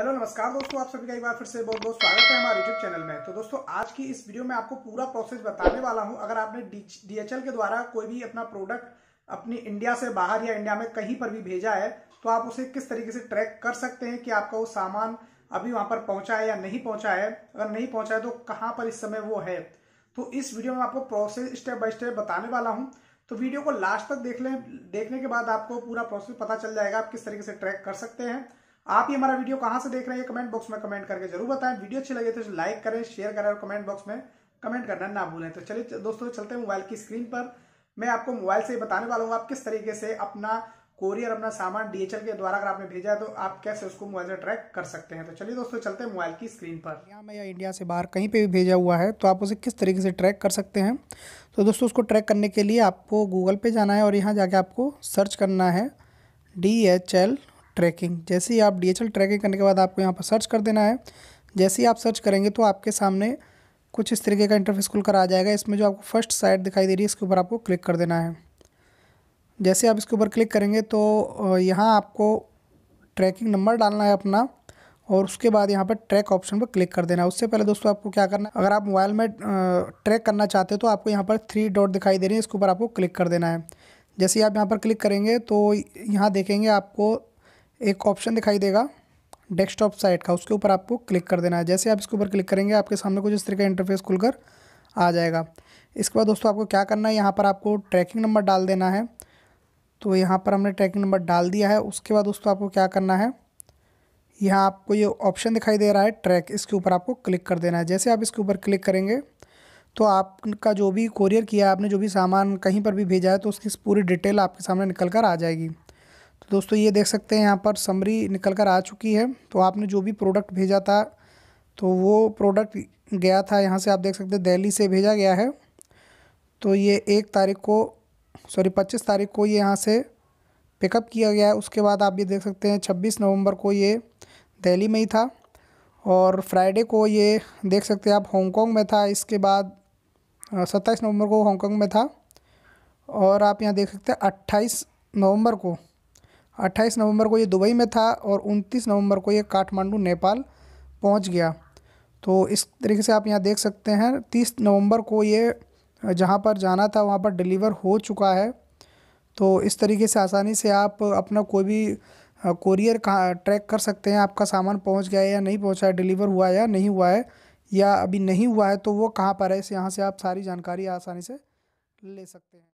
hello नमस्कार दोस्तों आप सभी का एक बार फिर से बहुत बहुत स्वागत है हमारे यूट्यूब चैनल में तो दोस्तों आज की इस वीडियो में आपको पूरा प्रोसेस बताने वाला हूं अगर आपने डीएचएल के द्वारा कोई भी अपना प्रोडक्ट अपनी इंडिया से बाहर या इंडिया में कहीं पर भी भेजा है तो आप उसे किस तरीके से ट्रैक कर सकते हैं कि आपका वो सामान अभी वहां पर पहुंचा है या नहीं पहुंचा है अगर नहीं पहुंचा है तो कहाँ पर इस समय वो है तो इस वीडियो में आपको प्रोसेस स्टेप बाय स्टेप बताने वाला हूँ तो वीडियो को लास्ट तक देख लें देखने के बाद आपको पूरा प्रोसेस पता चल जाएगा आप किस तरीके से ट्रैक कर सकते हैं आप ये हमारा वीडियो कहां से देख रहे हैं कमेंट बॉक्स में कमेंट करके जरूर बताएं वीडियो अच्छी लगे तो लाइक करें शेयर करें और कमेंट बॉक्स में कमेंट करना ना भूलें तो चलिए दोस्तों चलते हैं मोबाइल की स्क्रीन पर मैं आपको मोबाइल से बताने वाला हूँ आप किस तरीके से अपना कोरियर अपना सामान डीएचएल के द्वारा अगर आपने भेजा है तो आप कैसे उसको मोबाइल से ट्रैक कर सकते हैं तो चलिए दोस्तों चलते हैं मोबाइल की स्क्रीन पर यहाँ में या इंडिया से बाहर कहीं पे भी भेजा हुआ है तो आप उसे किस तरीके से ट्रैक कर सकते हैं तो दोस्तों उसको ट्रैक करने के लिए आपको गूगल पे जाना है और यहाँ जाके आपको सर्च करना है डी एच एल ट्रैकिंग जैसे ही आप डी ट्रैकिंग करने के बाद आपको यहाँ पर सर्च कर देना है जैसे ही आप सर्च करेंगे तो आपके सामने कुछ इस तरीके का इंटरफेस खुल कर आ जाएगा इसमें जो आपको फर्स्ट साइड दिखाई दे रही है इसके ऊपर आपको क्लिक कर देना है जैसे आप इसके ऊपर क्लिक करेंगे तो यहाँ आपको ट्रैकिंग नंबर डालना है अपना और उसके बाद यहाँ पर ट्रैक ऑप्शन पर क्लिक कर देना है उससे पहले दोस्तों आपको क्या करना है अगर आप मोबाइल में ट्रैक करना चाहते हो तो आपको यहाँ पर थ्री डॉट दिखाई दे रही है इसके ऊपर आपको क्लिक कर देना है जैसे ही आप यहाँ पर क्लिक करेंगे तो यहाँ देखेंगे आपको एक ऑप्शन दिखाई देगा डेस्कटॉप साइट का उसके ऊपर आपको क्लिक कर देना है जैसे आप इसके ऊपर क्लिक करेंगे आपके सामने कुछ इस तरह का इंटरफेस खुलकर आ जाएगा इसके बाद दोस्तों आपको क्या करना है यहाँ पर आपको ट्रैकिंग नंबर डाल देना है तो यहाँ पर हमने ट्रैकिंग नंबर डाल दिया है उसके बाद दोस्तों आपको क्या करना है यहाँ आपको ये ऑप्शन दिखाई दे रहा है ट्रैक इसके ऊपर आपको क्लिक कर देना है जैसे आप इसके ऊपर क्लिक करेंगे तो आपका जो भी कोरियर किया है आपने जो भी सामान कहीं पर भी भेजा है तो उसकी पूरी डिटेल आपके सामने निकल कर आ जाएगी दोस्तों ये देख सकते हैं यहाँ पर समरी निकल कर आ चुकी है तो आपने जो भी प्रोडक्ट भेजा था तो वो प्रोडक्ट गया था यहाँ से आप देख सकते हैं दिल्ली से भेजा गया है तो ये एक तारीख को सॉरी पच्चीस तारीख को ये यहाँ से पिकअप किया गया है उसके बाद आप ये देख सकते हैं छब्बीस नवंबर को ये दिल्ली में ही था और फ्राइडे को ये देख सकते हैं आप हांगकॉन्ग में था इसके बाद सत्ताईस नवंबर को हांगकॉन्ग में था और आप यहाँ देख सकते हैं अट्ठाईस नवंबर को अट्ठाईस नवंबर को ये दुबई में था और उनतीस नवंबर को ये काठमांडू नेपाल पहुंच गया तो इस तरीके से आप यहाँ देख सकते हैं तीस नवंबर को ये जहाँ पर जाना था वहाँ पर डिलीवर हो चुका है तो इस तरीके से आसानी से आप अपना कोई भी कोरियर कहाँ ट्रैक कर सकते हैं आपका सामान पहुँच गया है या नहीं पहुँचा है डिलीवर हुआ है या नहीं हुआ है या अभी नहीं हुआ है तो वो कहाँ पर है इस यहाँ से आप सारी जानकारी आसानी से ले सकते हैं